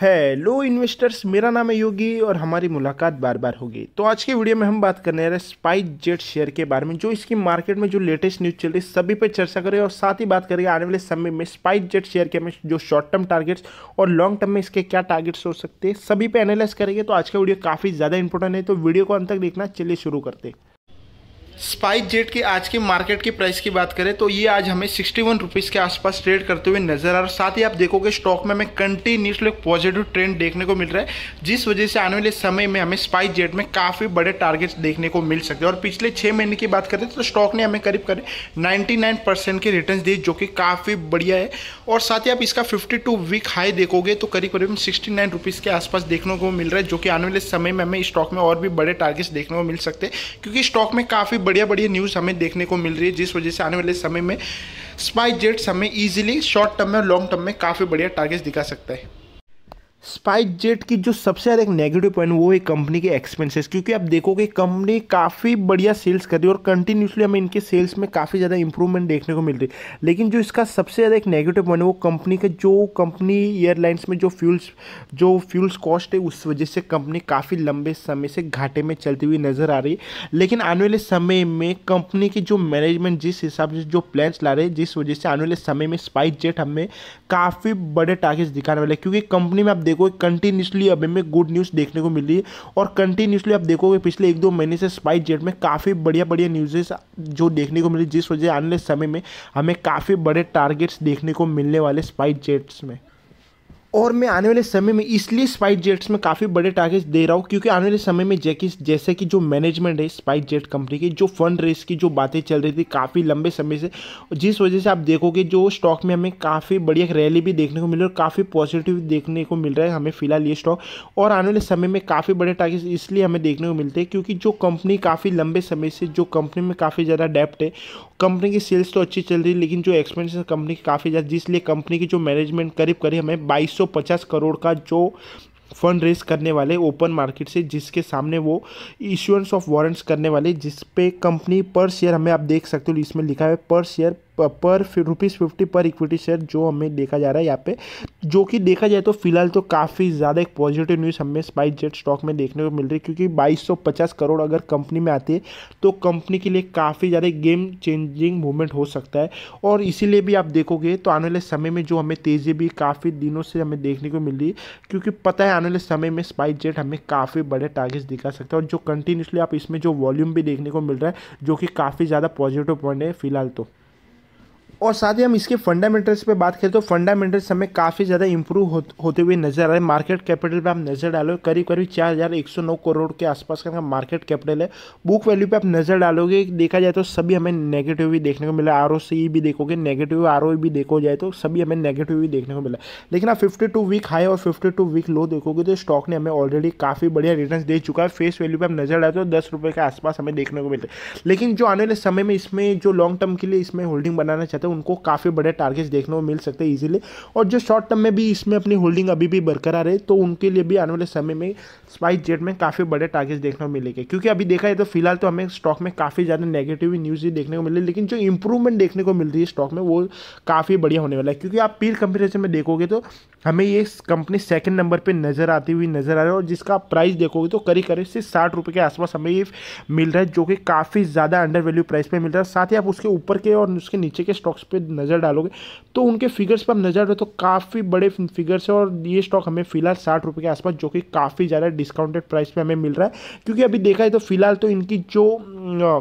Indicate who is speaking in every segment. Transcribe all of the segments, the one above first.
Speaker 1: hello investors मेरा नाम है योगी और हमारी मुलाकात बार बार होगी तो आज के वीडियो में हम बात करने रहे स्पाइस जेट शेयर के बारे में जो इसकी मार्केट में जो लेटेस्ट न्यूज़ चल रही है सभी पे चर्चा करें और साथ ही बात करेंगे आने वाले समय में स्पाइस जेट शेयर के में जो शॉर्ट टर्म टारगेट्स और लॉन्ग टर्म में इसके क्या टारगेट्स हो सकते हैं सभी पर एनालाइज करेंगे तो आज का वीडियो काफ़ी ज़्यादा इंपॉर्टेंट है तो वीडियो को अंत तक देखना चलिए शुरू करते हैं स्पाइस जेट की आज की मार्केट की प्राइस की बात करें तो ये आज हमें सिक्सटी वन रुपीज़ के आसपास ट्रेड करते हुए नजर आ रहा साथ ही आप देखोगे स्टॉक में हमें कंटिन्यूसली पॉजिटिव ट्रेंड देखने को मिल रहा है जिस वजह से आने वाले समय में हमें स्पाइस जेट में काफ़ी बड़े टारगेट्स देखने को मिल सकते हैं और पिछले छः महीने की बात करें तो स्टॉक ने हमें करीब करीब नाइन्टी नाइन परसेंट के रिटर्न दिए जो कि काफ़ी बढ़िया है और साथ ही आप इसका फिफ्टी टू वीक हाई देखोगे तो करीब करीब सिक्सटी नाइन रुपीज़ के आसपास देखने को मिल रहा है जो कि आने वाले समय में हमें स्टॉक में और भी बड़े टारगेट्स देखने को मिल सकते हैं क्योंकि स्टॉक में काफ़ी बढ़िया बढ़िया न्यूज़ हमें देखने को मिल रही है जिस वजह से आने वाले समय में स्पाइस जेट्स हमें ईजिली शॉर्ट टर्म में और लॉन्ग टर्म में काफ़ी बढ़िया टारगेट्स दिखा सकता है स्पाइस जेट की जो सबसे ज़्यादा एक नेगेटिव पॉइंट वो है कंपनी के एक्सपेंसेस क्योंकि आप देखोगे कंपनी काफ़ी बढ़िया सेल्स कर रही है और कंटिन्यूसली हमें इनके सेल्स में काफ़ी ज़्यादा इंप्रूवमेंट देखने को मिल रही है लेकिन जो इसका सबसे ज़्यादा एक नेगेटिव पॉइंट है वो कंपनी के जो कंपनी एयरलाइंस में जो फ्यूल्स जो फ्यूल्स कॉस्ट है उस वजह से कंपनी काफ़ी लंबे समय से घाटे में चलती हुई नज़र आ रही है लेकिन आने वाले समय में कंपनी की जो मैनेजमेंट जिस हिसाब से जो प्लान्स ला रहे हैं जिस वजह से आने वाले समय में स्पाइस जेट हमें काफ़ी बड़े टारगेट्स दिखाने वाले क्योंकि कंपनी में आप देखो कंटिन्यूसली अब हमें गुड न्यूज़ देखने को मिली है और कंटिन्यूसली आप देखोगे पिछले एक दो महीने से स्पाइस जेट में काफ़ी बढ़िया बढ़िया न्यूज़ेस जो देखने को मिली जिस वजह आने समय में हमें काफ़ी बड़े टारगेट्स देखने को मिलने वाले स्पाइस जेट्स में और मैं आने वाले समय में इसलिए स्पाइस जेट्स में काफ़ी बड़े टारगेट्स दे रहा हूँ क्योंकि आने वाले समय में जैकिस जैसे कि जो मैनेजमेंट है स्पाइस जेट कंपनी की जो फंड रेस की जो बातें चल रही थी काफ़ी लंबे समय से जिस वजह से आप देखोगे जो स्टॉक में हमें काफ़ी बढ़िया रैली भी देखने को मिल रही है और काफ़ी पॉजिटिव देखने को मिल रहा है हमें फिलहाल ये स्टॉक और आने वाले समय में काफ़ी बड़े टारगेट्स इसलिए हमें देखने को मिलते हैं क्योंकि जो कंपनी काफ़ी लंबे समय से जो कंपनी में काफ़ी ज़्यादा डेप्ट है कंपनी की सेल्स तो अच्छी चल रही है लेकिन जो एक्सपेंसिस कंपनी की काफ़ी ज़्यादा जिसलिए कंपनी की जो मैनेजमेंट करीब करीब हमें बाईस 150 करोड़ का जो फंड रेज करने वाले ओपन मार्केट से जिसके सामने वो इश्यूंस ऑफ वारंट्स करने वाले जिस पे कंपनी पर शेयर हमें आप देख सकते हो इसमें लिखा है पर शेयर पर rupees fifty per equity share जो हमें देखा जा रहा है यहाँ पे जो कि देखा जाए तो फिलहाल तो काफ़ी ज़्यादा एक पॉजिटिव न्यूज़ हमें स्पाइस जेट स्टॉक में देखने को मिल रही है क्योंकि 2250 करोड़ अगर कंपनी में आती है तो कंपनी के लिए काफ़ी ज़्यादा गेम चेंजिंग मूवमेंट हो सकता है और इसीलिए भी आप देखोगे तो आने वाले समय में जो हमें तेज़ी भी काफ़ी दिनों से हमें देखने को मिल रही है क्योंकि पता है आने वाले समय में स्पाइस जेट हमें काफ़ी बड़े टारगेट्स दिखा सकता है और जो कंटिन्यूसली आप इसमें जो वॉल्यूम भी देखने को मिल रहा है जो कि काफ़ी ज़्यादा पॉजिटिव पॉइंट है फिलहाल तो और साथ ही हम इसके फंडामेंटल्स पे बात करें तो फंडामेंटल्स हमें काफ़ी ज़्यादा इंप्रूव होते हुए नजर आ रहे हैं मार्केट कैपिटल पे आप नज़र डालोगे करीब करीब चार हज़ार एक सौ नौ करोड़ के आसपास का मार्केट कैपिटल है बुक वैल्यू पे आप नज़र डालोगे देखा जाए तो सभी हमें नेगेटिव भी देखने को मिला आर e भी देखोगे नेगेटिव आर e भी देखो जाए तो सभी हमें नेगेटिव भी देखने को मिला लेकिन आप फिफ्टी टू वीक हाई और फिफ्टी टू वीक लो देखोगे तो स्टॉक ने हमें ऑलरेडी काफ़ी बढ़िया रिटर्न दे चुका है फेस वैल्यू पर आप नज़र डालते तो दस रुपये के आसपास हमें देखने को मिलते लेकिन जो आने वाले समय में इसमें जो लॉन्ग टर्म के लिए इसमें होल्डिंग बनाना चाहते हो उनको काफ़ी बड़े टारगेट्स देखने को मिल सकते हैं ईजिली और जो शॉर्ट टर्म में भी इसमें अपनी होल्डिंग अभी भी बरकरार है तो उनके लिए भी आने वाले समय में स्पाइस जेट में काफ़ी बड़े टारगेट्स देखने को मिलेंगे क्योंकि अभी देखा जाए तो फिलहाल तो हमें स्टॉक में काफ़ी ज़्यादा नेगेटिव न्यूज़ ही देखने को मिल रही है लेकिन जो इंप्रूवमेंट देखने को मिल रही है स्टॉक में वो काफ़ी बढ़िया होने वाला है क्योंकि आप पीर कंपेरिजन में देखोगे तो हमें ये कंपनी सेकंड नंबर पे नज़र आती हुई नज़र आ रही है और जिसका प्राइस देखोगे तो करीब करीब से साठ रुपये के आसपास हमें ये मिल रहा है जो कि काफ़ी ज़्यादा अंडर वैल्यू प्राइस पे मिल रहा है साथ ही आप उसके ऊपर के और उसके नीचे के स्टॉक्स पे नज़र डालोगे तो उनके फिगर्स पर नज़र रहे तो काफ़ी बड़े फिगर्स है और ये स्टॉक हमें फिलहाल साठ रुपये के आसपास जो कि काफ़ी ज़्यादा डिस्काउंटेड प्राइस पर हमें मिल रहा है क्योंकि अभी देखा है तो फिलहाल तो इनकी जो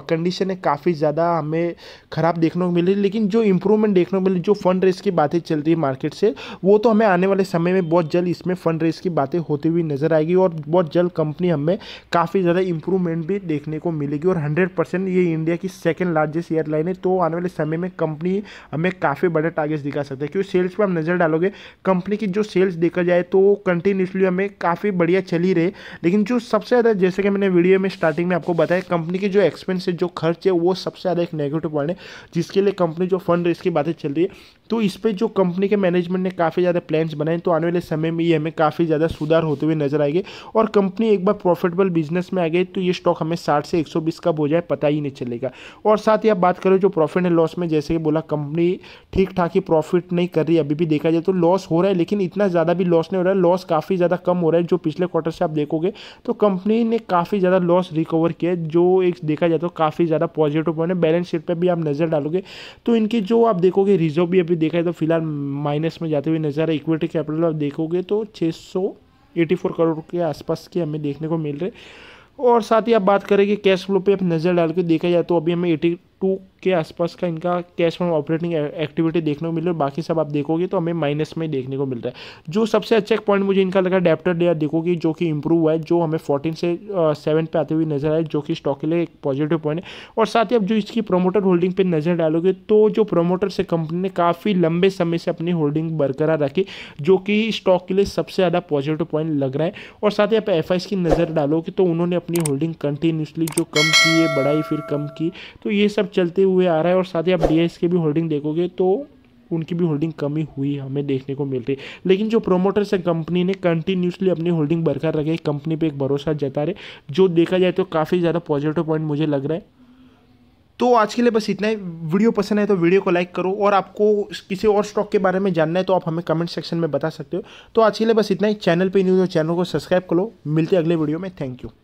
Speaker 1: कंडीशन है काफ़ी ज़्यादा हमें ख़राब देखने को मिल रही है लेकिन जो इम्प्रूवमेंट देखने को मिली जो फंड रेस की बातें चल रही है मार्केट से वो तो हमें आने वाले समय में बहुत जल्द इसमें फंड रेस की बातें होती हुई नजर आएगी और बहुत जल्द कंपनी हमें काफ़ी ज़्यादा इंप्रूवमेंट भी देखने को मिलेगी और हंड्रेड परसेंट ये इंडिया की सेकेंड लार्जेस्ट एयरलाइन है तो आने वाले समय में कंपनी हमें काफ़ी बड़े टारगेट्स दिखा सकते हैं क्योंकि सेल्स पर हम नज़र डालोगे कंपनी की जो सेल्स देखा जाए तो कंटिन्यूसली हमें काफ़ी बढ़िया चली रहे लेकिन जो सबसे ज़्यादा जैसे कि मैंने वीडियो में स्टार्टिंग में आपको बताया कंपनी की जो एक्सपेंस है जो खर्च है वो सबसे ज़्यादा एक नेगेटिव पॉइंट है जिसके लिए कंपनी जो फंड रेस की बातें चल रही है तो इस पर जो कंपनी के मैनेजमेंट ने काफ़ी ज़्यादा प्लान्स बनाए तो आने वाले समय में ये हमें काफ़ी ज़्यादा सुधार होते हुए नजर आएंगे और कंपनी एक बार प्रॉफिटेबल बिजनेस में आ गई तो ये स्टॉक हमें साठ से एक सौ बीस का हो जाए पता ही नहीं चलेगा और साथ ही आप बात करें जो प्रॉफिट एंड लॉस में जैसे कि बोला कंपनी ठीक ठाक ही प्रॉफिट नहीं कर रही अभी भी देखा जाए तो लॉस हो रहा है लेकिन इतना ज़्यादा भी लॉस नहीं हो रहा है लॉस काफ़ी ज़्यादा कम हो रहा है जो पिछले क्वार्टर से आप देखोगे तो कंपनी ने काफ़ी ज़्यादा लॉस रिकवर किया जो एक देखा जाए तो काफ़ी ज़्यादा पॉजिटिव पॉइंट बैलेंस शीट पर भी आप नज़र डालोगे तो इनकी जो आप देखोगे रिजर्व भी अभी देखा है तो फिलहाल माइनस में जाते हुए नजर है इक्विटी कैपिटल आप देखोगे तो छः सौ एटी फोर करोड़ के आसपास के हमें देखने को मिल रहे और साथ ही आप बात करेंगे कैश फ्लो पे आप नज़र डाल के देखा जाए तो अभी हमें एटी टू के आसपास का इनका कैश फ्रॉम ऑपरेटिंग एक्टिविटी देखने को मिल रही है बाकी सब आप देखोगे तो हमें माइनस में देखने को मिल रहा है जो सबसे अच्छा एक पॉइंट मुझे इनका लगा डेप्टर डे देखोगे जो कि इंप्रूव हुआ है जो हमें फोर्टीन से सेवन पे आते हुए नजर आए जो कि स्टॉक के लिए एक पॉजिटिव पॉइंट है और साथ ही आप जो इसकी प्रोमोटर होल्डिंग पर नजर डालोगे तो जो प्रोमोटर से कंपनी ने काफ़ी लंबे समय से अपनी होल्डिंग बरकरार रखी जो कि स्टॉक के लिए सबसे ज़्यादा पॉजिटिव पॉइंट लग रहा है और साथ ही आप एफ की नज़र डालोगे तो उन्होंने अपनी होल्डिंग कंटिन्यूसली जो कम की है बढ़ाई फिर कम की तो ये सब चलते हुए आ रहा है और साथ ही आप डी के भी होल्डिंग देखोगे तो उनकी भी होल्डिंग कमी हुई हमें देखने को मिल रही लेकिन जो प्रोमोटर्स है कंपनी ने कंटिन्यूसली अपनी होल्डिंग बरकरार रखी कंपनी पे एक भरोसा जता रहे जो देखा जाए तो काफ़ी ज़्यादा पॉजिटिव पॉइंट मुझे लग रहा है तो आज के लिए बस इतना ही वीडियो पसंद है तो वीडियो को लाइक करो और आपको किसी और स्टॉक के बारे में जानना है तो आप हमें कमेंट सेक्शन में बता सकते हो तो आज के लिए बस इतना ही चैनल पे न्यूज़ हो चैनल तो को सब्सक्राइब करो मिलते अगले वीडियो में थैंक यू